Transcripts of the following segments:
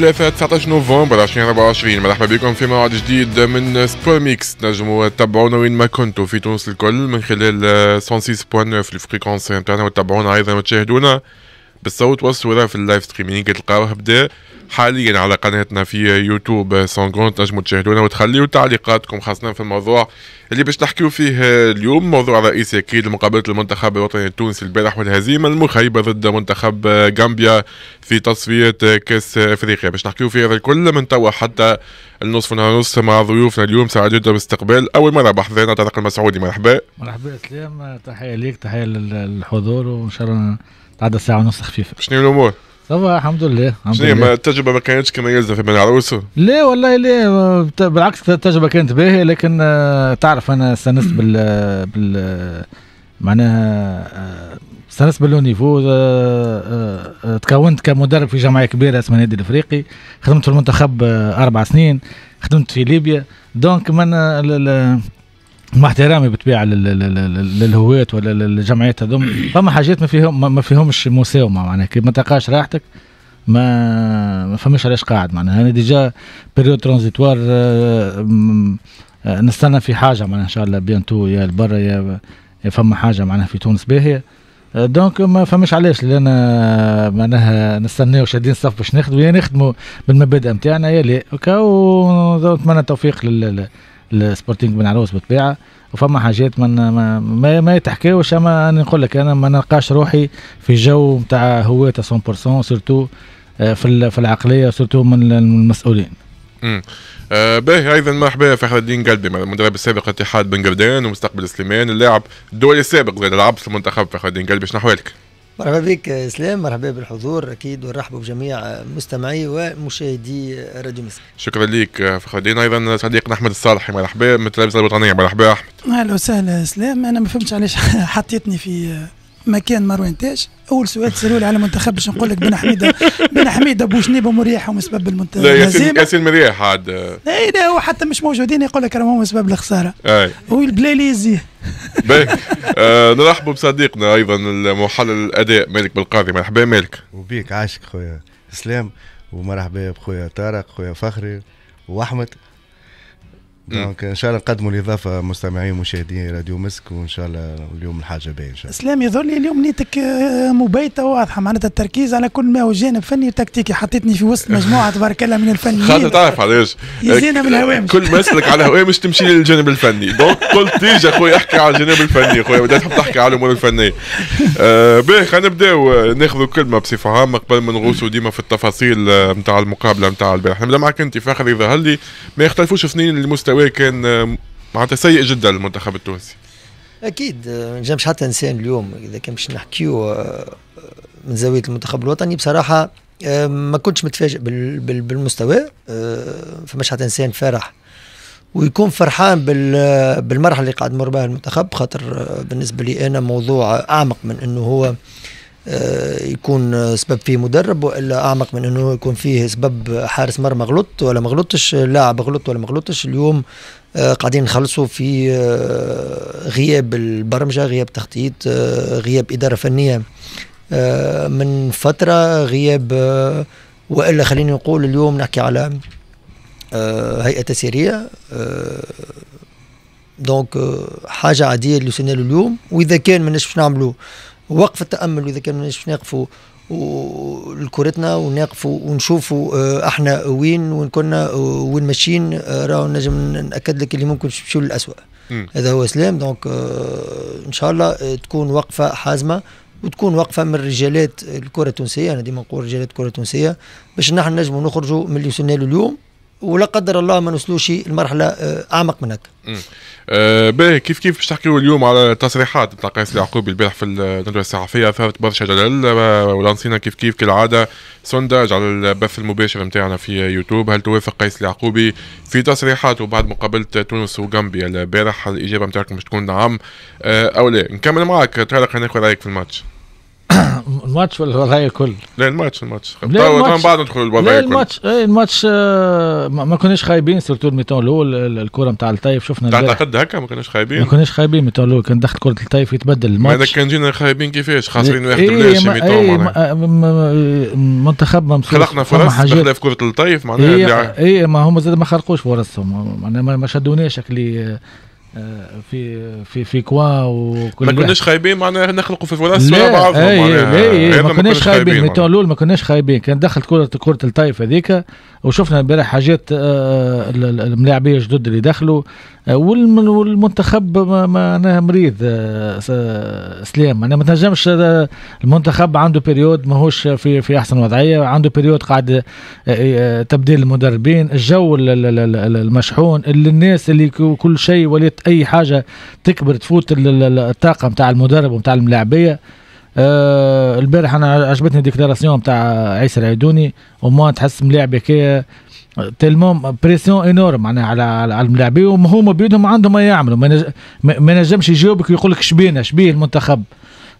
الثلاثاء 19 نوفمبر 2024 مرحبا بكم في موعد جديد من سبور ميكس نجموا تتابعونا وين ما كنتوا في تونس الكل من خلال 106.9 الفريكونسي نتاعنا وتتابعونا ايضا وتشاهدونا بالصوت والصوره في اللايف ستريمينغ تلقاوه بدا حاليا على قناتنا في يوتيوب آه، سونغون تنجموا تشاهدونا وتخليوا تعليقاتكم خاصة في الموضوع اللي باش نحكيو فيه آه، اليوم موضوع رئيسي أكيد مقابلة المنتخب الوطني التونسي البارح والهزيمة المخيبة ضد منتخب آه، غامبيا في تصفية كأس أفريقيا باش نحكيو فيه هذا الكل من توا حتى النصف نهار نص مع ضيوفنا اليوم جدا باستقبال أول مرة بحضرنا طارق المسعودي مرحبا مرحبا اسلام تحية ليك تحية للحضور وإن شاء الله تعدى ساعة ونص خفيفة شنو الأمور؟ طبعا الحمد لله الحمد لله ما التجربه ما كانتش يلزم في بني عروسه ليه والله ليه بالعكس التجربه كانت باهيه لكن آه، تعرف انا استانست بال آه، بال آه، معناها استانست نيفو تكونت كمدرب في جمعيه كبيره اسمها النادي الافريقي خدمت في المنتخب اربع سنين خدمت في ليبيا دونك من مع احترامي بتبيع للهواة ولا للجمعيات هذوم فما حاجات ما فيهم ما فيهمش مساومه معناها كي ما تلقاش راحتك ما ما فهمش علاش قاعد معناها انا ديجا بيريود ترانزيتوار آه، آه، نستنى في حاجه معناها ان شاء الله بيانتو يا لبرا يا فما حاجه معناها في تونس باهيه دونك آه، ما فماش علاش لان معناها نستناو شادين الصف باش نخدموا يا نخدموا بالمبادئ نتاعنا يا لا وكا ونتمنى التوفيق لل السبورتينغ بن عروس بالطبيعه وفما حاجات من ما, ما, ما يتحكاوش اما انا نقول لك انا ما نلقاش روحي في جو نتاع هواة 100% سورتو آه، في في العقليه سورتو من المسؤولين. امم آه ايضا مرحبا فخر الدين قلبي المدرب السابق اتحاد بن قردان ومستقبل سليمان اللاعب الدولي السابق زاد العبس المنتخب فخر الدين قلبي شنو احوالك؟ مرحبا بك اسلام مرحبا بالحضور اكيد ونرحبوا بجميع مستمعي ومشاهدي راديو مصر شكرا لك آه، فخدين ايضا صديقنا احمد الصالحي مرحبا من التلفزيون الوطنيه مرحبا احمد اهلا وسهلا اسلام انا ما فهمتش علاش حطيتني في مكان ما روينتاش اول سؤال تسالوا على المنتخب باش نقول لك بن حميده بن حميده شنيبه مريح ومن سبب المنتخب لا ياسين ياسين مريح عاد اي لا هو حتى مش موجودين يقول لك راهم سبب الخساره اي هو البلايليزي باهي آه، نرحبوا بصديقنا ايضا المحلل الاداء مالك بالقاضي مرحبا مالك وبيك عاشق خويا اسلام ومرحبا بخويا طارق خويا فخري واحمد دونك ان شاء الله نقدموا الاضافه مستمعي ومشاهدي راديو مسك وان شاء الله اليوم الحاجه باهيه ان شاء الله. اسلام يظهر لي اليوم نيتك آه، مبيته واضحه معناتها التركيز على كل ما هو جانب فني وتكتيكي حطيتني في وسط مجموعه تبارك الله من الفنيين. خاطر تعرف علاش؟ يزينا من الهوامش. كل ما اسالك على هوامش تمشي للجانب الفني دونك قلت تيجي اخويا احكي على الجانب الفني اخويا بدات تحب تحكي على الامور الفنيه. آه باهي خلينا نبداو آه، ناخذوا كلمه بصفه عامه قبل ما نغوصوا ديما في التفاصيل نتاع آه، المقابله نتاع البارح. نبدا معك انت فخر يظهر لي ما يختلفوش اثنين المستوى المستوى كان آه، معناتها سيء جدا المنتخب التونسي اكيد آه، ما نجمش حتى انسان اليوم اذا كان باش نحكيو آه، من زاويه المنتخب الوطني بصراحه ما كنتش متفاجئ بالمستوى فماش حتى انسان فرح ويكون فرحان بالمرحله اللي قاعد مر بها المنتخب خاطر بالنسبه لي انا موضوع اعمق من انه هو آه، يكون سبب فيه مدرب والا اعمق من انه يكون فيه سبب حارس مرمى غلط ولا ما غلطش لاعب غلط ولا ما غلطش اليوم آه، قاعدين نخلصوا في آه، غياب البرمجه غياب تخطيط غياب اداره فنيه من فتره غياب والا خليني نقول اليوم نحكي على هيئه تسييريه دونك حاجه عاديه اللي وصلنا اليوم واذا كان ما باش نعملوا وقف التامل اذا كان ماناش نقفوا آه، لكرتنا ونقفوا ونشوفوا آه، احنا وين وين كنا آه، وين ماشيين راهو نجم ناكد لك اللي ممكن تمشيو للاسوء هذا هو سلام دونك ان شاء الله تكون وقفه حازمه وتكون وقفه من رجالات الكره التونسيه انا ديما نقول رجالات الكره التونسيه باش نحن نجموا نخرجوا من اللي وصلنا له اليوم ولا قدر الله ما نوصلوش المرحله آه، اعمق من هكا. آه باهي كيف كيف باش تحكيو اليوم على التصريحات نتاع قيس يعقوب البارح في الندوه الصحفيه اثارت برشا جلال آه، ولانسينا كيف كيف كالعاده سونداج على البث المباشر نتاعنا في يوتيوب هل توافق قيس يعقوبي في تصريحاته بعد مقابله تونس وغامبيا البارح الاجابه نتاعكم باش تكون نعم آه او لا نكمل معك طارق ناخذ رايك في الماتش. الماتش ولا الوضعيه كل لا الماتش الماتش طبعا بعد ندخل الوضعيه لا الماتش اي الماتش آه، ما كناش خايبين سورتو الميتون الاول الكره نتاع الطايف شفنا تعتقد هكا ما كناش خايبين ما كناش خايبين الميتون الاول كان دخل كره الطايف يتبدل الماتش هذا كان جينا خايبين كيفاش خاسرين واحد بلاش منتخب منتخبنا خلقنا فرص في كره الطايف معناها اي إيه، ما هم زاد ما خلقوش فرصهم معناها ما شدوناش اللي آه، في في في كوا وكل ما كناش خايبين معناها نخلقوا في فراس لا بعضهم اي إيه، إيه، ما كناش خايبين من الاول ما كناش خايبين كان دخلت كره كره الطايف هذيك وشفنا امبارح حاجات آه، الملاعبيه الجدد اللي دخلوا والمنتخب معناها مريض آه، سليم معناها ما تنجمش آه، المنتخب عنده بيريود ماهوش في في احسن وضعيه عنده بيريود قاعد آه، تبديل المدربين الجو المشحون اللي الناس اللي كل شيء وليت اي حاجه تكبر تفوت الطاقه نتاع المدرب ونتاع الملاعبيه البارح انا عجبتني ديكلاراسيون نتاع عيسى العيدوني وما تحس ملاعبك تلمون بريسيون انورم معناها على على الملاعبين وهما بيدهم عندهم ما يعملوا ما نجمش يجاوبك ويقول لك شبينا شبيه المنتخب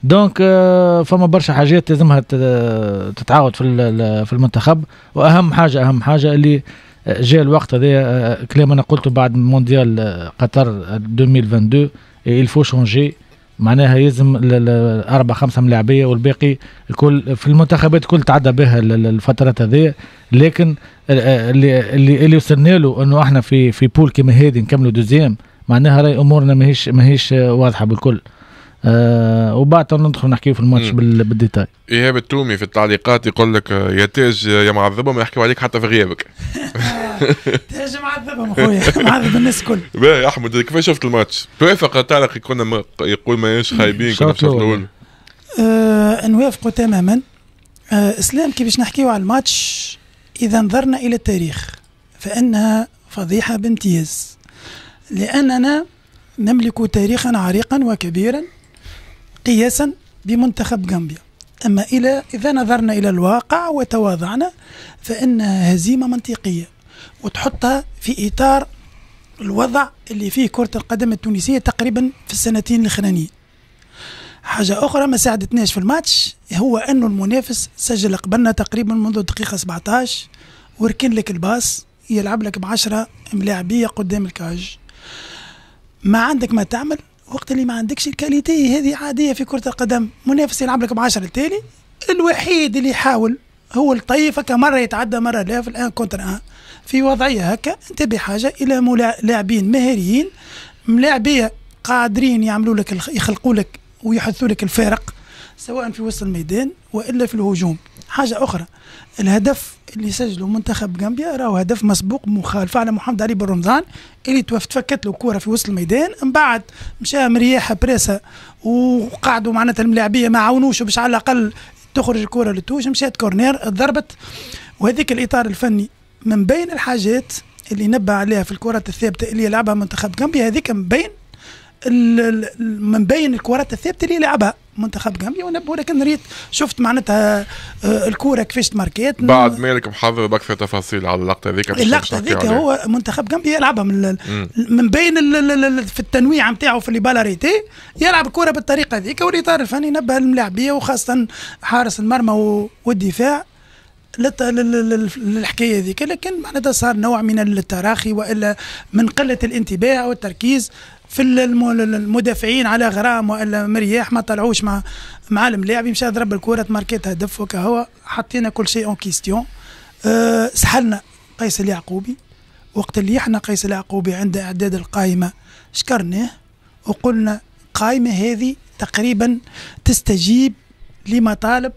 دونك euh, فما برشا حاجات لازمها تتعاود في في المنتخب واهم حاجه اهم حاجه اللي جاء الوقت هذا آه، كلام انا قلته بعد مونديال آه، قطر 2022 الفو شونجي معناها يلزم اربع خمسه ملاعبيه والباقي الكل في المنتخبات الكل تعدى بها الفترات هذه لكن اللي اللي اللي وصلنا له انه احنا في في بول كيما هذه نكملوا دوزيام معناها راي امورنا ماهيش ماهيش واضحه بالكل آه وبعد ندخل نحكي في الماتش بالديتاي ايهاب التومي في التعليقات يقول لك يا تاج يا معذبهم يحكوا عليك حتى في غيابك تاج معذبهم خويا معذب الناس الكل باهي احمد كيفاش شفت الماتش؟ توافق طارق كنا يقول ماهيش خايبين كنا في الشوط الاول آه، نوافقوا تماما آه، اسلام كيفاش نحكيو على الماتش إذا نظرنا إلى التاريخ فإنها فضيحة بامتياز لأننا نملك تاريخا عريقا وكبيرا قياسا بمنتخب غامبيا أما إلى إذا نظرنا إلى الواقع وتواضعنا فإنها هزيمة منطقية وتحطها في إطار الوضع اللي فيه كرة القدم التونسية تقريبا في السنتين الأخرانيين حاجة أخرى ما ساعدتناش في الماتش هو أنه المنافس سجل قبلنا تقريبا منذ الدقيقة 17 وركن لك الباس يلعب لك بعشرة ملاعبية قدام الكاج ما عندك ما تعمل وقت اللي ما عندكش الكاليتي هذه عادية في كرة القدم منافس يلعب لك بعشرة التالي الوحيد اللي يحاول هو الطيف هكا مرة يتعدى مرة لا في الآن كونتر آن في وضعية هكا أنت بحاجة إلى لاعبين مهاريين ملاعبية قادرين يعملوا لك يخلقوا لك ويحدثوا لك الفارق سواء في وسط الميدان والا في الهجوم حاجه اخرى الهدف اللي سجله منتخب غامبيا راهو هدف مسبوق مخالفه على محمد علي بن رمضان اللي تفكت له كره في وسط الميدان من بعد مشى مرياحه بريسة وقعدوا معناتها الملاعبيه ما عاونوش باش على الاقل تخرج الكره لتوش مشات كورنير ضربت وهذيك الاطار الفني من بين الحاجات اللي نبه عليها في الكرات الثابته اللي يلعبها منتخب غامبيا هذيك من بين من بين الكرات الثابته اللي لعبها منتخب غامبيا ولكن ريت شفت معناتها آه، الكوره كيفاش تماركات بعد مالك محضر باكثر تفاصيل على اللقطه هذيك اللقطه هذيك هو منتخب غامبيا يلعبها من, من بين في التنويع نتاعو في البالاريتي يلعب الكوره بالطريقه هذيك والاطار الفني نبه الملاعبيه وخاصه حارس المرمى والدفاع للحكايه هذيك لكن معناتها صار نوع من التراخي والا من قله الانتباه والتركيز في المدافعين على غرام ولا مرياح ما طلعوش مع معالم لاعبي مشى ضرب الكره تماركيت هدف وكهو حطينا كل شيء اون كيستيون أه سحلنا قيس اليعقوبي وقت اللي احنا قيس اليعقوبي عند اعداد القائمه شكرناه وقلنا القائمه هذه تقريبا تستجيب لمطالب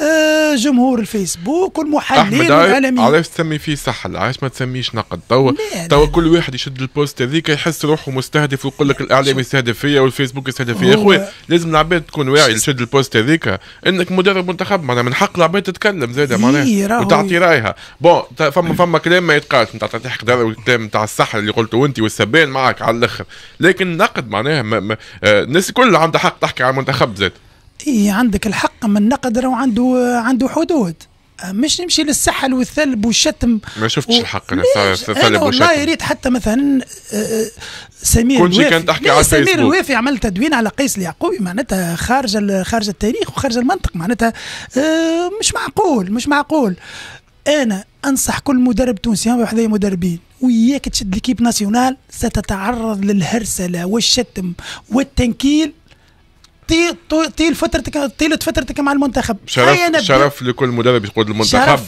آه، جمهور الفيسبوك والمحللين أحمد علاش تسمي فيه سحل علاش ما تسميش نقد توا توا كل واحد يشد البوست هذيك يحس روحه مستهدف ويقول لك الاعلام يستهدف فيا والفيسبوك يستهدف فيا اخويا لازم العباد تكون واعي تشد البوست هذيك انك مدرب منتخب معناها من حق العباد تتكلم زاده إيه، معناها وتعطي رايها بون فما فما كلام ما يتقالش نتاع تحق دار والكلام نتاع السحل اللي قلته انت والسبان معك على الاخر لكن نقد معناها آه، الناس الكل عندها حق تحكي على المنتخب زاد اي عندك الحق من نقد راهو عنده عنده حدود مش نمشي للسحل والثلب والشتم ما شفتش و... الحق انا الثلب والشتم والله ريت حتى مثلا آه، آه، سمير كل كان تحكي على سمير الوافي عمل تدوين على قيس اليعقوبي معناتها خارج خارج التاريخ وخارج المنطق معناتها آه، مش معقول مش معقول انا انصح كل مدرب تونسي هم مدربين وياك تشد ليكيب ناسيونال ستتعرض للهرسله والشتم والتنكيل طيل طيل فترتك طيله فترتك مع المنتخب شرف شرف لكل مدرب يقود المنتخب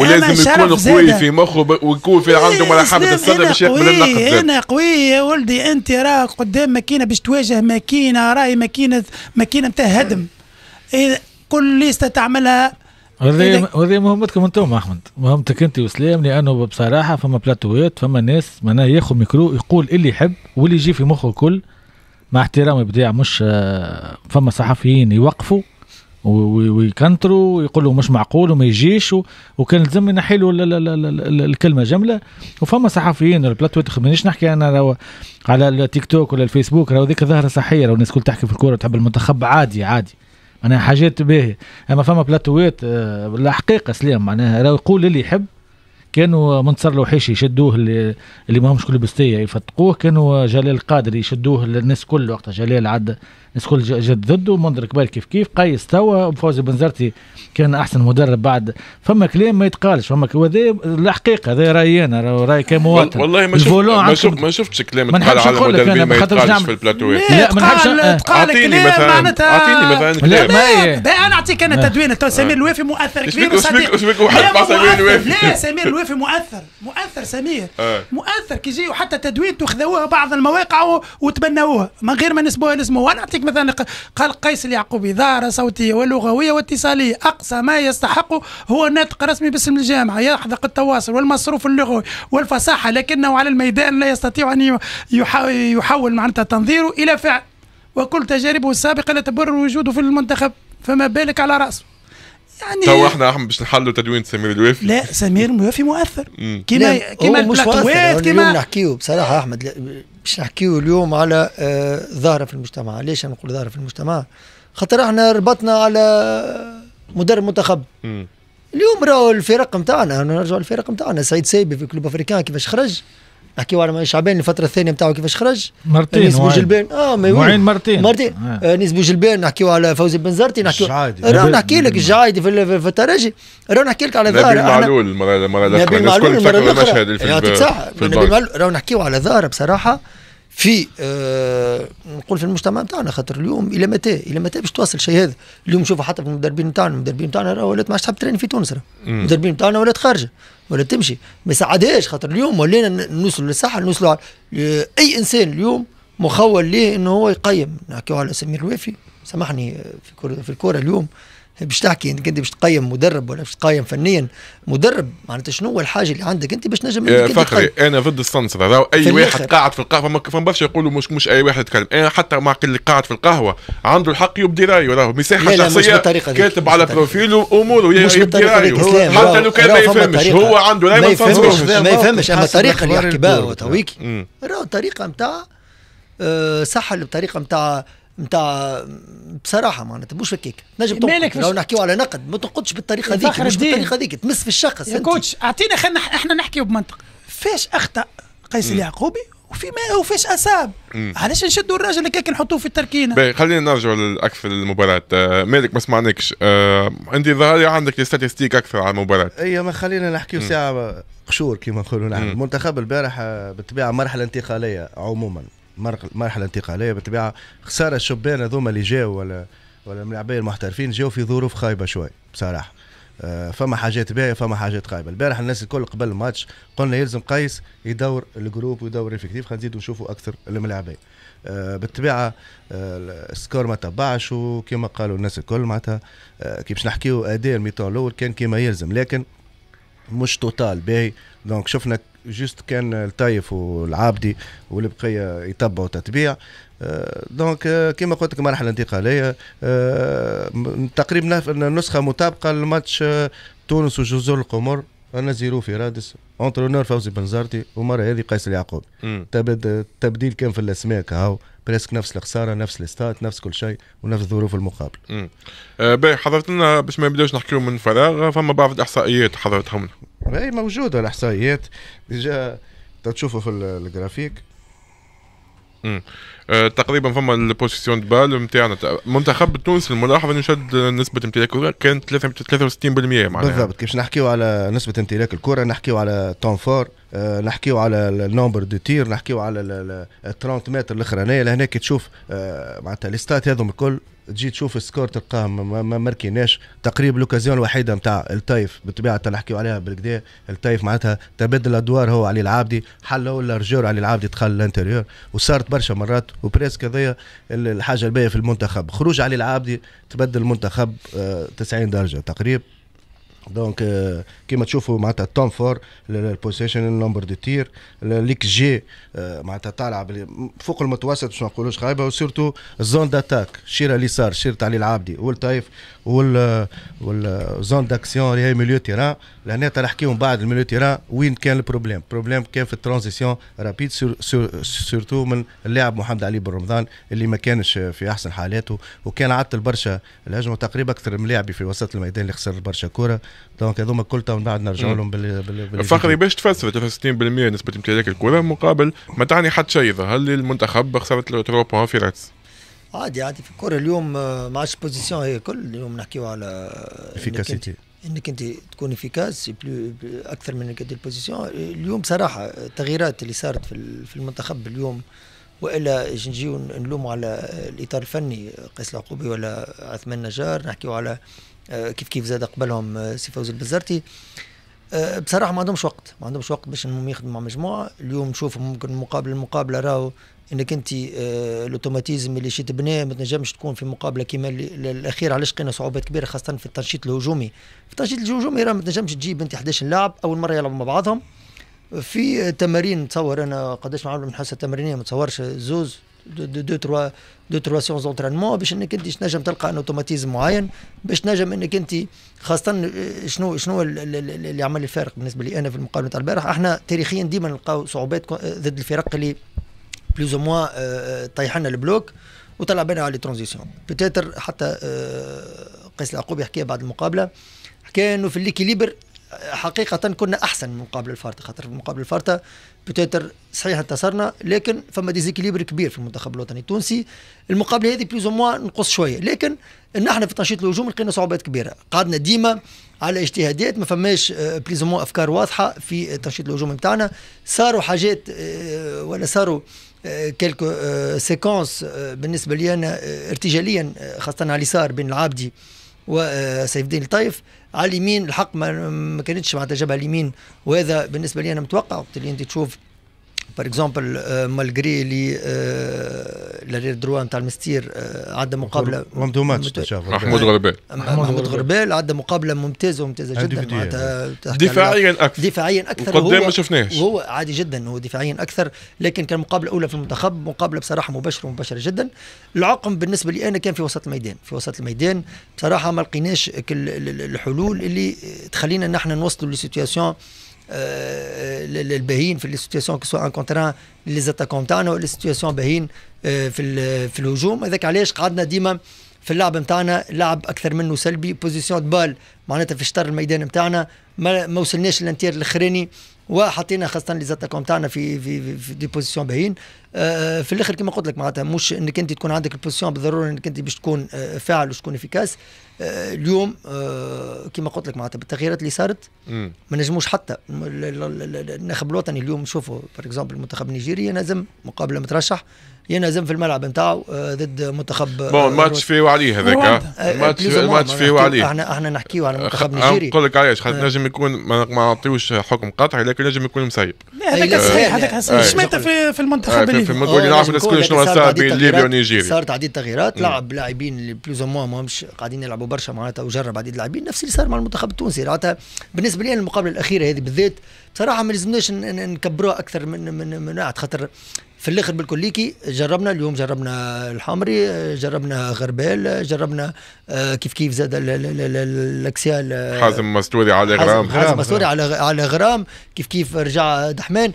ولازم يكون قوي في مخه ويكون في عنده ملاحظه الصدر باش يقبل النقد هنا قوي يا ولدي انت راه قدام ماكينه باش تواجه ماكينه راهي ماكينه ماكينه نتاع هدم إيه، إذا كل ليسته تعملها وهذه مهمتكم انتم احمد مهمتك انت وسلام لانه بصراحه فما بلاتوات فما ناس معناها ياخذ ميكرو يقول اللي يحب واللي يجي في مخه الكل مع احترامي بديع مش آه، فما صحفيين يوقفوا ويكنتروا ويقولوا مش معقول وما يجيش وكان لازم نحيلوا الكلمه جمله وفما صحفيين البلاتوات مانيش نحكي انا على التيك توك ولا الفيسبوك راهو ذيك ظاهره صحيه لو الناس الكل تحكي في الكوره تحب المنتخب عادي عادي معناها حاجات باهيه اما فما بلاتوات آه، الحقيقه سليم سلام معناها راهو يقول اللي يحب كانوا منصر الوحيشي يشدوه اللي, اللي ماهمش كلوبستيه يفتقوه كانوا جلال قادري يشدوه للناس كل وقتها جلال عد السكول جد ضده منظر كبير كيف كيف قيس توا فوزي بنزرتي كان احسن مدرب بعد فما كلام ما يتقالش فما وهذا الحقيقه هذا رايي انا رايي كمواطن والله ما شفت ما, ما شفتش كلام تقال على المدربين ما يتقالش في البلاتو لا ما نحبش آه، اعطيني مثلا اعطيني مثلا كلام انا اعطيك انا آه. تدوين آه. سمير الوافي مؤثر كبير وصديق سمير الوافي لا سمير الوافي مؤثر مؤثر سمير مؤثر كي جي وحتى تدوينته خذوها بعض المواقع وتبنوها من غير ما نسبوها نسموها انا اعطيك يعطيك مثلا قال قيس اليعقوبي ظاهرة صوتية ولغوية واتصالية أقصى ما يستحق هو ناطق رسمي باسم الجامعة يحذق التواصل والمصروف اللغوي والفصاحة لكنه على الميدان لا يستطيع أن يحول معناتها تنظيره إلى فعل وكل تجاربه السابقة لا تبرر وجوده في المنتخب فما بالك على رأسه يعني تو احنا احنا باش نحلوا تدوين سمير الوافي لا سمير الوافي مؤثر كيما كيما البلاطوات كيما نحكيو بصراحه احمد باش نحكيو اليوم على آه، ظاهره في المجتمع ليش نقول ظاهره في المجتمع خاطر احنا ربطنا على آه، مدرب منتخب اليوم راهو الفرق نتاعنا نرجعوا للفرق نتاعنا سعيد سايبي في كلوب افريكان كيفاش خرج نحكيو على شعبان الفتره الثانيه نتاعو كيفاش خرج مرتين نسبو جلبان اه ما معين مرتين مرتين آه. آه، نسبو جلبان نحكيو على فوزي بن زرتي نحكيو راه نحكي لك الجعايدي في, الترجي راه نحكي لك على ظهر نبيل معلول المره الاخرى يعني نبيل معلول المره الاخرى نبيل معلول في, في, في, في, في, في, في, في, في, في, في, في, في, في, في, في, في, في, في آه نقول في المجتمع نتاعنا خاطر اليوم الى متى الى متى باش تواصل الشيء هذا اليوم شوفوا حتى في المدربين نتاعنا المدربين نتاعنا راه ولات ما عادش تحب تراني في تونس المدربين نتاعنا ولات خارجه ولا تمشي ما يساعدهاش خاطر اليوم ولينا نوصلوا للساحه نوصلوا آه، اي انسان اليوم مخول ليه انه هو يقيم نحكيو على سمير الوافي سامحني آه، في الكوره اليوم باش تحكي انت باش تقيم مدرب ولا باش تقيم فنيا مدرب معناتها شنو هو الحاجه اللي عندك انت باش تنجم فخري انا ضد السنسر هذا اي واحد قاعد في القهوه فما برشا يقولوا مش مش اي واحد يتكلم انا حتى مع اللي قاعد في القهوه عنده الحق يبدي رايه راهو مساحه شخصيه كاتب على بروفيله اموره يبدي رايه حتى لو كان ما يفهمش هو عنده راي ما يفهمش ما يفهمش اما الطريقه اللي يحكي بها تويكي راهو الطريقه نتاع صح آه، الطريقه نتاع نتاع بصراحه معناتها مش هكاك نجم تنقد لو نحكيو على نقد ما تنقدش بالطريقه هذيك مش بالطريقه هذيك تمس في الشخص يا كوتش اعطينا خلينا احنا نحكيو بمنطق فاش اخطا قيس اليعقوبي وفي ما وفاش اصاب علاش نشدوا الراجل هكاك نحطوه في التركينه باهي خلينا نرجعوا لاكثر المباراه آه، مالك ما سمعناكش آه انت عندك ستاتيك اكثر على المباراه اي أيوة، ما خلينا نحكيو ساعه قشور كما نقولوا نحن المنتخب البارح آه، بالطبيعه مرحله انتقاليه عموما مرحله انتقاليه بالطبيعه خساره الشبان هذوما اللي جاوا ولا ولا الملاعبين المحترفين جاوا في ظروف خايبه شوي بصراحه آه، فما حاجات باهيه فما حاجات خايبه البارح الناس الكل قبل الماتش قلنا يلزم قيس يدور الجروب ويدور الافكتيف خلينا نزيدوا نشوفوا اكثر الملاعبين آه، بالطبيعه آه، السكور ما تبعش وكما قالوا الناس الكل معناتها كي باش نحكيو اداء الميتون الاول كان كما يلزم لكن مش توتال باهي دونك شفنا جوست كان الطايف والعابدي والبقيه يتبعوا تتبيع دونك آه، آه، كما قلت لك مرحله انتقاليه آه، تقريبا نسخه مطابقه لماتش تونس وجزر القمر انا زيرو في رادس اونترونور فوزي بنزرتي ومره هذه قيس اليعقوب تبديل كان في الاسماء هاو بريسك نفس الخساره نفس الستات نفس كل شيء ونفس ظروف المقابل. امم آه باهي حضرت لنا باش ما نبداوش نحكيو من فراغ فما بعض الاحصائيات حضرتهم. اي موجوده الاحصائيات ديجا تشوفوا في الجرافيك أه تقريبا فما البوزيسيون بال نتاعنا منتخب تونس الملاحظ انه شد نسبه امتلاك الكره كانت 63% معناها بالضبط كيفاش نحكيو على نسبه امتلاك الكره نحكيو على تون فور نحكيو على النومبر دو تير نحكيو على ال 30 متر الاخرانيه لهناك كي تشوف آه، معناتها لي ستات هذوم الكل تجي تشوف السكور تلقاه ما ماركيناش تقريبا لوكازيون الوحيده نتاع الطيف بالطبيعه نحكيو عليها بالكدا الطيف معناتها تبدل ادوار هو علي العابدي حل ولا رجور علي العابدي دخل الانتيريور وصارت برشا مرات وبريسك هذايا الحاجه الباهيه في المنتخب خروج علي العابدي تبدل المنتخب 90 آه، درجه تقريبا دونك كيما تشوفوا معناتها توم فور البوزيشن النمبر دي تير ليك جي معناتها طالعه فوق المتوسط باش ما نقولوش خايبه وسيرتو الزون داتاك الشيره اليسار شير علي العابدي والطايف وال والزون داكسيون اللي هي ميليو تيران لهنا من بعد الميليو تيران وين كان البروبليم البروبليم كان في الترانزيسيون رابيد سور سور سورتو من اللاعب محمد علي بن رمضان اللي ما كانش في احسن حالاته وكان عطل برشا الهجمه تقريبا اكثر من لاعبي في وسط الميدان اللي خسر برشا كره دونك هذوما كل من بعد نرجع لهم بال الفقري فقري باش تفسر 63% نسبه امتلاك الكره مقابل ما تعني حتى شيء هل المنتخب خسرت له 3 في راتس عادي عادي في الكره اليوم آه، ما عادش بوزيسيون هي كل اليوم نحكيو على افيكاسيتي انك انت تكون افيكاس سي اكثر من انك البوزيسيون اليوم صراحه التغييرات اللي صارت في المنتخب اليوم والا نجيو نلوموا على الاطار الفني قيس العقوبي ولا عثمان نجار نحكيو على آه، كيف كيف زاد قبلهم آه، سي فوز البزرتي آه، بصراحه ما عندهمش وقت ما عندهمش وقت باش انهم يخدموا مع مجموعه اليوم نشوف ممكن مقابل المقابله راهو انك انت آه، الاوتوماتيزم اللي شي تبناه ما تنجمش تكون في مقابله كيما الاخير علاش لقينا صعوبات كبيره خاصه في التنشيط الهجومي في التنشيط الهجومي راه ما تنجمش تجيب انت 11 لاعب اول مره يلعبوا مع بعضهم في تمارين تصور انا قداش معامل من حصه تمرينيه ما تصورش زوز دو, دو, دو تروا دو تروا سيونس دونترينمون باش انك انت تنجم تلقى ان اوتوماتيزم معين باش تنجم انك انت خاصه شنو شنو اللي عمل الفارق بالنسبه لي انا في المقابله تاع البارح احنا تاريخيا ديما نلقاو صعوبات ضد الفرق اللي بلوز موا طيحنا البلوك وطلع بينا على ترانزيسيون بتاتر حتى آه، قيس العقوب يحكيها بعد المقابله حكى انه في الليكيليبر حقيقه كنا احسن من مقابل الفارتا خاطر في مقابله الفارتا صحيح انتصرنا لكن فما ديزيكيليبر كبير في المنتخب الوطني التونسي المقابله هذه بلوز موا نقص شويه لكن نحن في تنشيط الهجوم لقينا صعوبات كبيره قعدنا ديما على اجتهادات ما فماش بليز آه، موا افكار واضحه في تنشيط الهجوم بتاعنا صاروا حاجات آه، ولا صاروا كيلكو آه، سيكونس بالنسبه لي انا ارتجاليا خاصه على اليسار بين العابدي وسيف الدين الطايف على اليمين الحق ما كانتش معناتها جبهه اليمين وهذا بالنسبه لي انا متوقع وقت اللي انت تشوف باغ اكزومبل مالغري لي لارير دروا نتاع المستير عدى مقابله ممدو محمود غربال محمود غربال عدى مقابله ممتازه وممتازه جدا معناتها دفاعيا اكثر دفاعيا اكثر قدام ما شفناهش وهو عادي جدا هو دفاعيا اكثر لكن كان مقابله اولى في المنتخب مقابله بصراحه مباشره ومباشره جدا العقم بالنسبه لي انا كان في وسط الميدان في وسط الميدان بصراحه ما لقيناش الحلول اللي تخلينا نحن نوصلوا لسيتياسيون الباهين آه، آه، في السيتياسيون كسوا ان كونتر ان لي زاتاكون تاعنا ولا سيتياسيون باهين آه، في في الهجوم هذاك علاش قعدنا ديما في اللعب نتاعنا لعب اكثر منه سلبي بوزيسيون دبال معناتها في شطر الميدان نتاعنا ما, وصلناش للانتير الاخراني وحطينا خاصه لي زاتاكون تاعنا في في في دي بوزيسيون باهين آه، آه، في الاخر كما قلت لك معناتها مش انك انت تكون عندك البوزيسيون بالضروره انك انت باش تكون آه، فاعل فاعل تكون افيكاس اليوم كما قلت لك معناتها بالتغييرات اللي صارت ما نجموش حتى الناخب الوطني اليوم نشوفوا باغ اكزومبل المنتخب النيجيري لازم مقابله مترشح ينهزم في الملعب نتاعو آه، ضد منتخب آه، بون ماتش فيه وعليه هذاك آه، ماتش ماتش فيه وعليه احنا احنا نحكيو على منتخب نيجيري نقول لك علاش خاطر نجم يكون ما نعطيوش حكم قطعي لكن نجم يكون مسيب أيوة. أيوة. هذاك صحيح هذاك صحيح سمعت في المنتخب الليبي نعرف شنو صار بين ليبيا ونيجيريا صارت عديد تغييرات لعب لاعبين اللي بلوز موان ماهمش قاعدين يلعبوا برشا معناتها وجرب عديد لاعبين نفس اللي صار مع المنتخب التونسي معناتها بالنسبه لي المقابله الاخيره هذه بالذات بصراحه ما لازمناش نكبروها اكثر من من من خاطر في الاخر بالكليكي جربنا اليوم جربنا الحمري جربنا غربال جربنا آه، كيف كيف زاد الاكسيال حازم مستوري على غرام حازم مستوري على على غرام كيف كيف رجع دحمان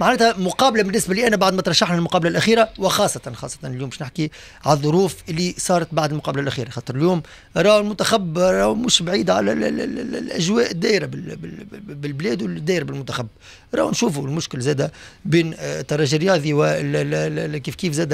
معناتها مقابله بالنسبه لي انا بعد ما ترشحنا المقابله الاخيره وخاصه خاصه اليوم باش نحكي على الظروف اللي صارت بعد المقابله الاخيره خاطر اليوم راهو المنتخب راهو مش بعيد على الاجواء الدايره بالبلاد والدايره بالمنتخب راهو نشوفوا المشكل زاد بين الترجي الرياضي وكيف كيف زاد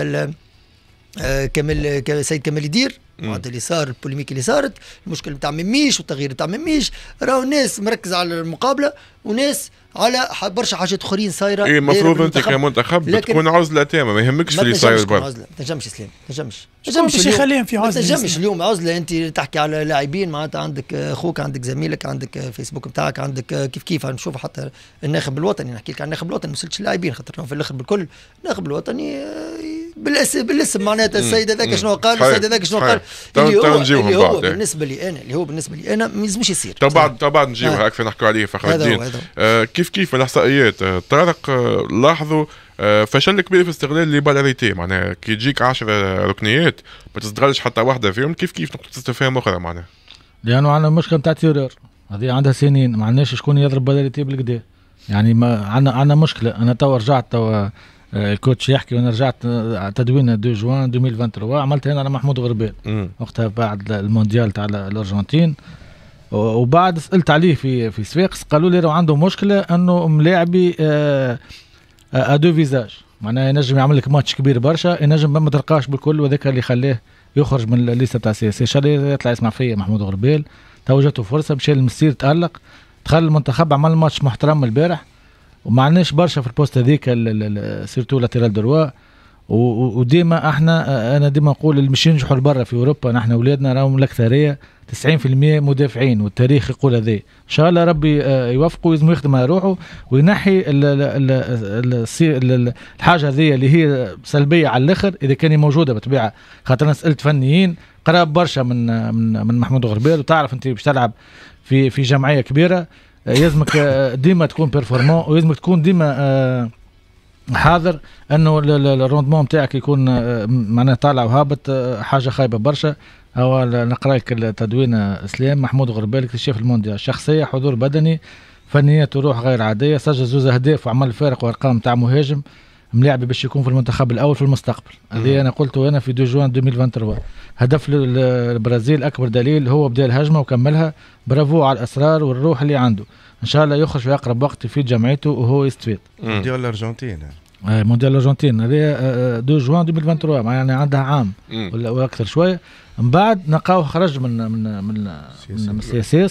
آه، كمال سيد كمال يدير معناتها اللي صار البوليميك اللي صارت المشكل نتاع ميميش والتغيير نتاع ميميش راهو ناس مركزه على المقابله وناس على برشا حاجات اخرين صايره اي المفروض انت كمنتخب تكون عزله تامه ما يهمكش اللي صاير برا ما تنجمش اسلام ما تنجمش تنجمش باش يخليهم في عزله ما تنجمش اليوم عزله انت تحكي على لاعبين معناتها عندك اخوك عندك زميلك عندك فيسبوك نتاعك عندك كيف كيف نشوف حتى الناخب الوطني نحكي لك على الناخب الوطني ما وصلتش اللاعبين خاطر في الاخر بالكل الناخب الوطني آه، بالاسم بالاسم معناتها السيد هذاك شنو قال السيد هذاك شنو قال اللي هو اللي هو بالنسبه لي انا اللي هو بالنسبه لي انا ما يلزمش يصير تو بعد تو بعد نجيو آه. هكا نحكوا عليه فخر الدين آه، كيف كيف الاحصائيات آه، طارق لاحظوا فشل كبير في استغلال لي باليريتي معناها كي تجيك 10 ركنيات ما تستغلش حتى واحده فيهم كيف كيف نقطه استفهام اخرى معناها لانه عندنا مشكله نتاع تيرور هذه عندها سنين ما عندناش شكون يضرب باليريتي بالكدا يعني ما عندنا عندنا مشكله انا تو رجعت تو الكوتش آه، يحكي وانا رجعت آه، تدوين 2 جوان 2023 عملت هنا على محمود غربال وقتها بعد المونديال تاع الارجنتين وبعد سالت عليه في في صفاقس قالوا لي راه عنده مشكله انه ملاعبي آه، ادو فيزاج معناها ينجم يعمل لك ماتش كبير برشا ينجم ما تلقاش بالكل وذاك اللي خلاه يخرج من الليسته تاع سي اس إيه. يطلع يسمع فيا محمود غربال تو جاته فرصه مشى للمسير تالق دخل المنتخب عمل ماتش محترم البارح وما عندناش برشا في البوست هذيك سيرتو لاتيرال دروا وديما احنا انا ديما نقول اللي مش ينجحوا لبرا في اوروبا نحن اولادنا راهم الاكثريه 90% مدافعين والتاريخ يقول هذا ان شاء الله ربي آه، يوفقه لازم يخدم على روحه وينحي الحاجه هذه اللي هي سلبيه على الاخر اذا كان موجوده بالطبيعه خاطر انا سالت فنيين قراب برشا من آه، من من محمود غربال وتعرف انت باش تلعب في في جمعيه كبيره يلزمك آه، ديما تكون بيرفورمون ويلزمك تكون ديما آه، حاضر انه الروندمون نتاعك يكون آه، معناه طالع وهابط حاجه خايبه برشا هو نقرا لك التدوين اسلام محمود غربال اكتشاف المونديال شخصيه حضور بدني فنيات وروح غير عاديه سجل زوز اهداف وعمل فارق وارقام تاع مهاجم ملاعبي باش يكون في المنتخب الاول في المستقبل هذه انا قلته انا في دو جوان 2023 هدف البرازيل اكبر دليل هو بدا الهجمه وكملها برافو على الاسرار والروح اللي عنده ان شاء الله يخرج في اقرب وقت في جمعيته وهو يستفيد مونديال الارجنتين آه، مونديال الارجنتين هذه آه، آه، دو جوان 2023 يعني عندها عام ولا اكثر شويه من بعد نقاوه خرج من من من, من, من, من, من,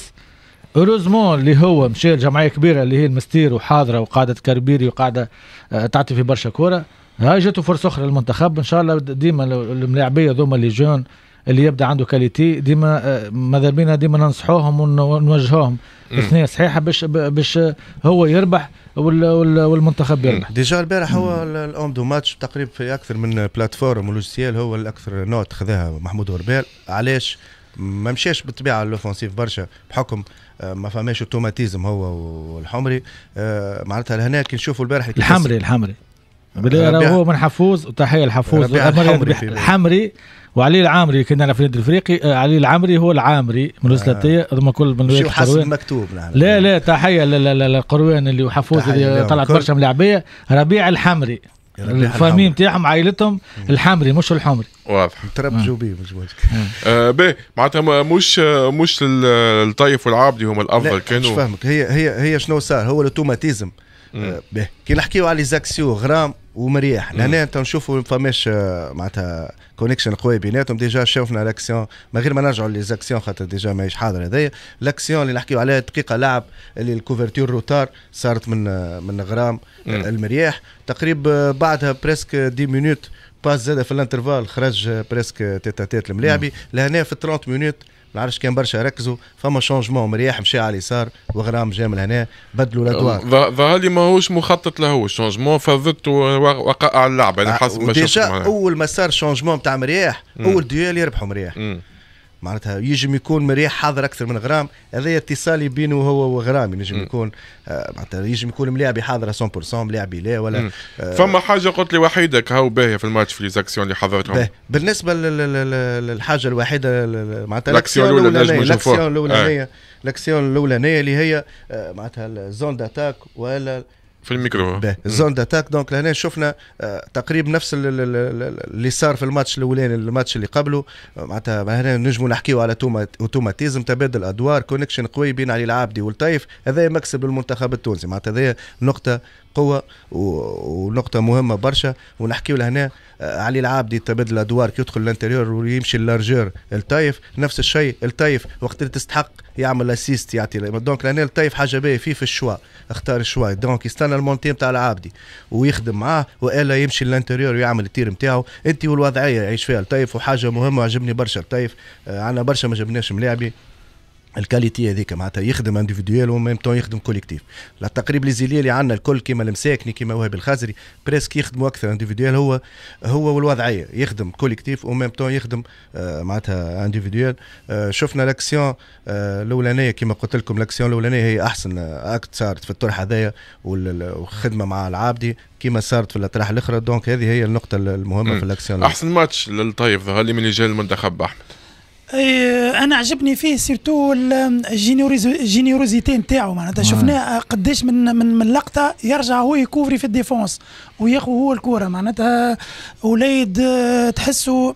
روزمون اللي هو مشى لجمعيه كبيره اللي هي المستير وحاضره وقاعده كربيري وقاعده آه، تعطي في برشا كوره هاي جاته فرصه اخرى للمنتخب ان شاء الله ديما الملاعبيه ذوما اللي جون اللي يبدا عنده كاليتي ديما آه، ماذا بينا ديما ننصحوهم ونوجهوهم اثنين صحيحه باش باش هو يربح والمنتخب يربح ديجا البارح هو الاوم دو ماتش تقريبا في اكثر من بلاتفورم ولوجيسيال هو الاكثر نوت خذاها محمود غربال علاش ما مشاش بالطبيعه لوفونسيف برشا بحكم آه، ما فماش اوتوماتيزم هو والحمري آه، معناتها لهنا كي نشوفوا البارح الحمري الحمري هو من حفوظ وتحيه لحفوظ الحمري وعلي العامري كنا في النادي الافريقي آه، علي العامري هو العامري من الوسلاتيه آه. كل من حسن مكتوب نعم. لا لا تحيه للقروان اللي وحفوظ اللي طلعت برشا ملاعبيه ربيع الحمري الفاميلي بتاعهم عائلتهم الحمري مش الحمري واضح تربجوا بيه مش وجهك باهي معناتها مش مش الطيف والعابدي هم الافضل كانوا مش فاهمك هي هي هي شنو صار هو الاوتوماتيزم آه، كي نحكيو على زاكسيو غرام ومريح لهنا تنشوفوا فماش آه، معناتها كونيكشن قوي بيناتهم ديجا شفنا لاكسيون من غير ما نرجعوا لزاكسيون خاطر ديجا ماهيش حاضر هذايا لاكسيون اللي نحكيو عليها دقيقه لعب اللي الكوفرتور روتار صارت من آه، من غرام المرياح تقريب بعدها بريسك دي مينوت باس زاد في الانترفال خرج بريسك تيتا تيت الملاعبي لهنا في 30 مينوت ما عرفش كان برشا ركزوا فما شونجمون مرياح مشى على اليسار وغرام جا من هنا بدلوا الادوار ظهر لي ماهوش مخطط له شونجمون فضته وقع على اللعبه يعني آه، حسب ما شفت اول ما صار شونجمون تاع مرياح اول ديال يربحوا مرياح معناتها يجم يكون مريح حاضر اكثر من غرام هذا اتصالي بينه هو وغرام ينجم يكون آه، معناتها يجم يكون ملاعبي حاضر 100% ملاعبي لا ولا آه فما حاجه قلت لي وحيده هاو باهيه في الماتش في ليزاكسيون اللي حضرتهم بالنسبه للحاجه الوحيده معناتها الاكسيون الاولى الاكسيون الاولى الاكسيون الاولى آه. اللي هي آه، معناتها الزون داتاك ولا في الميكرو زون داتاك دونك لهنا شفنا آه، تقريبا نفس اللي صار في الماتش الاولاني الماتش اللي قبله معناتها هنا نجموا نحكيو على اوتوماتيزم تبادل ادوار كونكشن قوي بين علي العابدي والطيف هذا مكسب للمنتخب التونسي معناتها هذا نقطه قوه ونقطه مهمه برشا ونحكيو لهنا آه، علي العابدي تبادل الادوار يدخل الانتيريور ويمشي اللارجور الطايف نفس الشيء الطايف وقت اللي تستحق يعمل اسيست يعطي دونك لان الطايف حاجه باهيه فيه في الشوا اختار الشوا دونك يستنى المونتي نتاع العابدي ويخدم معاه والا يمشي للانتيريور ويعمل التير نتاعو انت والوضعيه يعيش فيها الطايف وحاجه مهمه عجبني برشا الطايف عندنا آه، برشا ما جبناش ملاعبي الكاليتي هذيك معناتها يخدم انديفيديوال وميم طون يخدم كوليكتيف لا تقريب لي زيلي اللي عندنا الكل كيما المساكني كيما وهب الخزري بريسك يخدموا اكثر انديفيديوال هو هو والوضعيه يخدم كوليكتيف وميم طون يخدم آه معناتها انديفيديوال آه شفنا لاكسيون آه الاولانيه كيما قلت لكم لاكسيون الاولانيه هي احسن اكت آه، صارت في الطرح هذايا والخدمه مع العابدي كيما صارت في الاطراح الاخرى دونك هذه هي النقطه المهمه في الاكسيون احسن ماتش للطيف ظهر لي من اللي جا المنتخب احمد انا عجبني فيه سيرتو الجينيروزيتي نتاعو معناتها آه. شفناه قداش من من من لقطه يرجع هو يكوفري في الديفونس وياخذ هو الكوره معناتها وليد آه، تحسه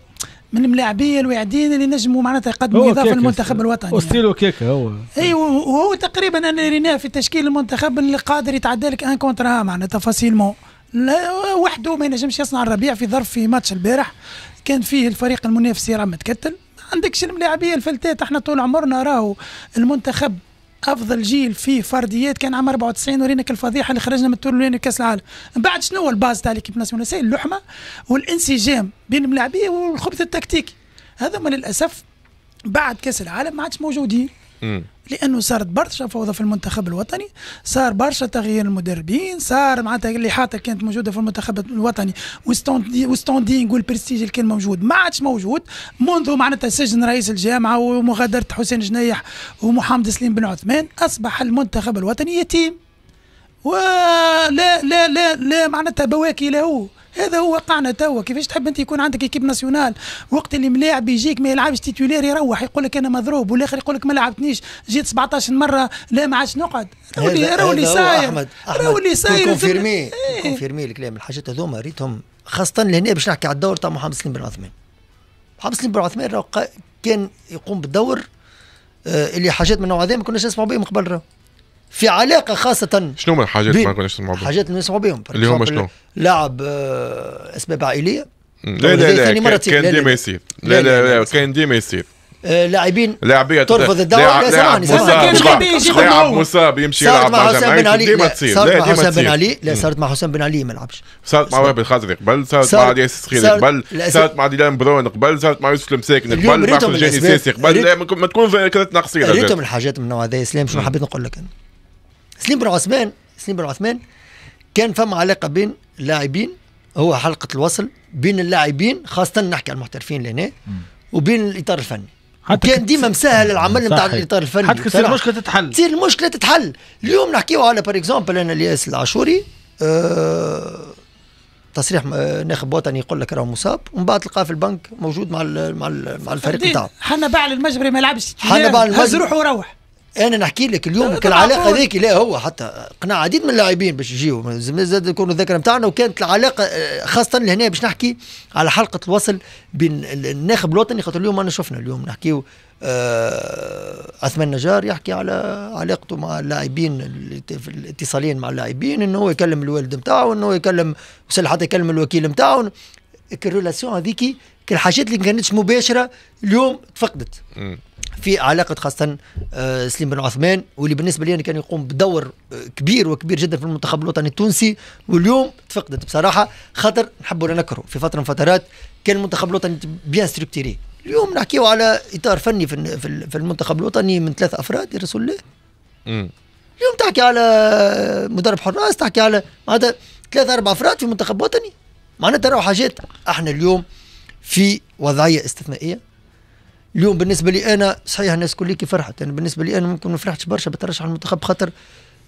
من الملاعبيه الواعدين اللي نجموا معناتها يقدموا اضافه للمنتخب الوطني وستيلو يعني. كيكا هو اي وهو تقريبا انا ريناه في تشكيل المنتخب اللي قادر يتعدى لك ان كونترا معناتها فاسيلمون وحده ما ينجمش يصنع الربيع في ظرف في ماتش البارح كان فيه الفريق المنافس راه متكتل عندكش الملاعبيه الفلتات احنا طول عمرنا راهو المنتخب افضل جيل في فرديات كان عام 94 ورينا الفضيحه اللي خرجنا من التور ورينك كاس العالم من بعد شنو هو الباز تاع ليكيب ناسيونال اللحمه والانسجام بين الملاعبيه والخبث التكتيكي هذا من للاسف بعد كاس العالم ما عادش موجودين لانه صارت برشا فوضى في المنتخب الوطني صار برشا تغيير المدربين صار معناتها اللي حاطه كانت موجوده في المنتخب الوطني وستوندينغ والبرستيج اللي كان موجود ما عادش موجود منذ معناتها سجن رئيس الجامعه ومغادره حسين جنيح ومحمد سليم بن عثمان اصبح المنتخب الوطني يتيم ولا لا لا لا معناتها بواكي له هذا هو وقعنا توا كيفاش تحب انت يكون عندك ايكيب ناسيونال وقت اللي ملاعب يجيك ما يلعبش تيتولير يروح يقول لك انا مضروب والاخر يقول لك ما لعبتنيش جيت 17 مره لا ما عادش نقعد راهو راهو اللي صاير احمد راهو اللي صاير كونفيرمي كونفيرمي إيه. الكلام الحاجات هذوما ريتهم خاصه لهنا باش نحكي على الدور تاع محمد سليم بن عثمان محمد سليم بن عثمان راهو كان يقوم بالدور آه، اللي حاجات من النوع هذا ما كناش نسمعوا به من قبل راهو في علاقه خاصه شنو من الحاجات اللي ما كناش نسمعوا بهم؟ حاجات نسمعوا بهم اللي هما شنو؟ لاعب آه، اسباب عائليه لا لا لا, لا كان ديما يصير آه، لا لا لا كان ديما يصير لاعبين لاعبيه ترفض الدواء لا سامحني سامحني لاعب مصاب يمشي يلعب مع حسام بن علي ديما تصير صارت مع حسام بن علي لا صارت مع حسام بن علي ما لعبش صارت مع وهبي الخزري قبل صارت مع ياسر خيري قبل صارت مع ديلان برون قبل صارت مع يوسف المساكن قبل مع فرجاني ساسي قبل ما تكون كانت قصيره ريتهم الحاجات من النوع هذا يا اسلام شنو حبيت نقول لك انا سليم بن عثمان سليم بن عثمان كان فما علاقه بين اللاعبين هو حلقه الوصل بين اللاعبين خاصه نحكي على المحترفين لهنا وبين الاطار الفني كان ديما مسهل العمل نتاع الاطار الفني حتى تصير المشكله تتحل تصير المشكله تتحل اليوم نحكيو على بار اكزومبل انا الياس العاشوري أه تصريح آه، ناخب وطني يقول لك راه مصاب ومن بعد تلقاه في البنك موجود مع ال مع ال مع الفريق نتاعو حنا باع المجبري ما لعبش حنا باع المجبري روحه وروح انا نحكي لك اليوم العلاقه هذيك لا هو حتى قناع عديد من اللاعبين باش يجيو زاد يكونوا الذاكره نتاعنا وكانت العلاقه آه، خاصه لهنا باش نحكي على حلقه الوصل بين الناخب الوطني خاطر اليوم انا شفنا اليوم نحكيو آه عثمان نجار يحكي على علاقته مع اللاعبين الاتصاليين مع اللاعبين انه هو يكلم الوالد نتاعه انه هو يكلم وصل حتى يكلم الوكيل نتاعه الريلاسيون هذيك الحاجات اللي كانتش مباشره اليوم تفقدت في علاقة خاصة آه، سليم بن عثمان واللي بالنسبة لي كان يقوم بدور آه، كبير وكبير جدا في المنتخب الوطني التونسي واليوم تفقدت بصراحة خاطر نحبوا نكره في فترة من فترات كان المنتخب الوطني بيان ستركتيري اليوم نحكيو على إطار فني في المنتخب الوطني من ثلاث أفراد يا رسول الله اليوم تحكي على مدرب حراس تحكي على معناتها ثلاثة أربع أفراد في منتخب وطني معناتها راهو حاجات احنا اليوم في وضعية استثنائية اليوم بالنسبه لي انا صحيح الناس كل كي فرحت انا يعني بالنسبه لي انا ممكن ما فرحتش برشا بترشح المنتخب خاطر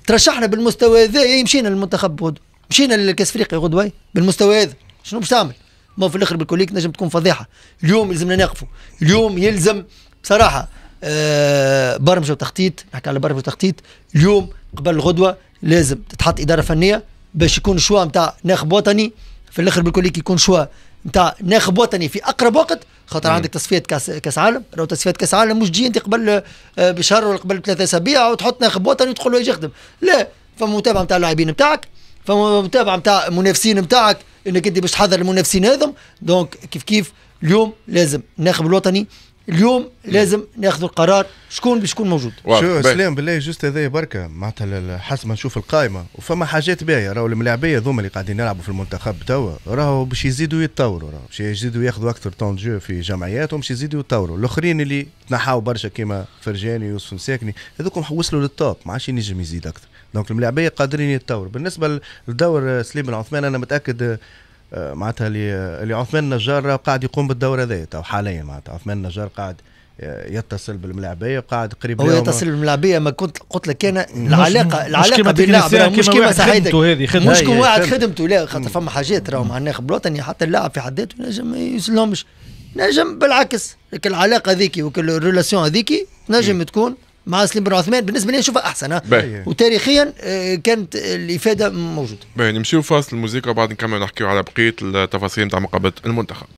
ترشحنا بالمستوى هذا إيه، مشينا للمنتخب غدوه مشينا للكاس افريقيا غدوه إيه، بالمستوى هذا شنو باش تعمل؟ ما في الاخر بالكوليك نجم تكون فضيحه اليوم يلزمنا نقفوا اليوم يلزم بصراحه آه برمجه وتخطيط نحكي على برمجه وتخطيط اليوم قبل غدوه لازم تتحط اداره فنيه باش يكون شوا نتاع ناخب وطني في الاخر بالكوليك يكون شوا نتاع ناخب وطني في اقرب وقت خاطر عندك تصفيه كاس كاس عالم لو تصفيه كاس عالم مش تجي انت قبل بشهر ولا قبل ثلاثة اسابيع وتحط ناخب وطني وتقول له يجي يخدم لا فما متابعه نتاع اللاعبين نتاعك فما متابعه نتاع المنافسين نتاعك انك انت باش تحضر المنافسين هذم دونك كيف كيف اليوم لازم الناخب الوطني اليوم لازم ناخذ القرار شكون باش يكون موجود شو سلام بالله جوست هذا بركه معناتها حسب ما نشوف القائمه وفما حاجات باهيه راهو الملاعبيه ذوما اللي قاعدين يلعبوا في المنتخب توا راهو باش يزيدوا يتطوروا راهو باش يزيدوا ياخذوا اكثر طون جو في جمعياتهم باش يزيدوا يتطوروا الاخرين اللي تنحاو برشا كيما فرجاني يوسف مساكني هذوكم وصلوا للتوب ما عادش ينجم يزيد اكثر دونك الملاعبيه قادرين يتطوروا بالنسبه لدور سليم العثمان انا متاكد آه، معناتها اللي اللي عثمان نجار قاعد يقوم بالدور هذا تو حاليا معناتها عثمان نجار قاعد آه، يتصل بالملاعبيه قاعد قريب هو يتصل بالملاعبيه ما كنت قلت لك انا العلاقه العلاقه باللاعب مش كيما سعيدك مش كيما واحد خدمته لا خاطر فما حاجات راهو مع الناخب الوطني حتى اللاعب في حد ذاته نجم ما يسلمش نجم بالعكس العلاقه هذيك الريلاسيون هذيك نجم تكون مع سليم بن عثمان بالنسبه لي نشوفها احسن وتاريخيا آه، كانت الافاده موجوده. باهي نمشيو فاصل الموسيقى وبعد نكمل نحكيو على بقيه التفاصيل نتاع مقابله المنتخب.